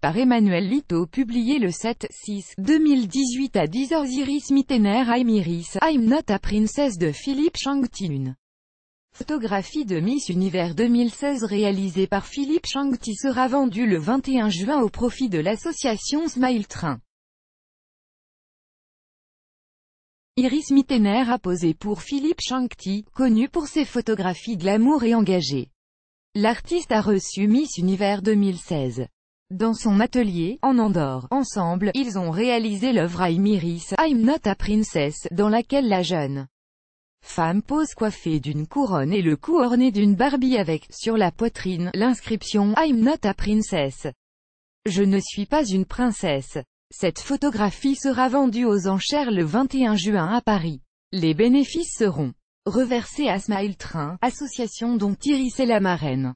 par Emmanuel Lito publié le 7-6-2018 à 10h Iris Mittener I'm Iris, I'm not a princess de Philippe Une Photographie de Miss Univers 2016 réalisée par Philippe Changti sera vendue le 21 juin au profit de l'association Smile Train. Iris Mittener a posé pour Philippe Changti, connu pour ses photographies glamour et engagées. L'artiste a reçu Miss Univers 2016. Dans son atelier, en Andorre, ensemble, ils ont réalisé l'œuvre I'm Iris, I'm Not a Princess, dans laquelle la jeune femme pose coiffée d'une couronne et le cou orné d'une barbie avec, sur la poitrine, l'inscription « I'm not a princess ». Je ne suis pas une princesse. Cette photographie sera vendue aux enchères le 21 juin à Paris. Les bénéfices seront reversés à Smile Train, association dont Thierry est la marraine.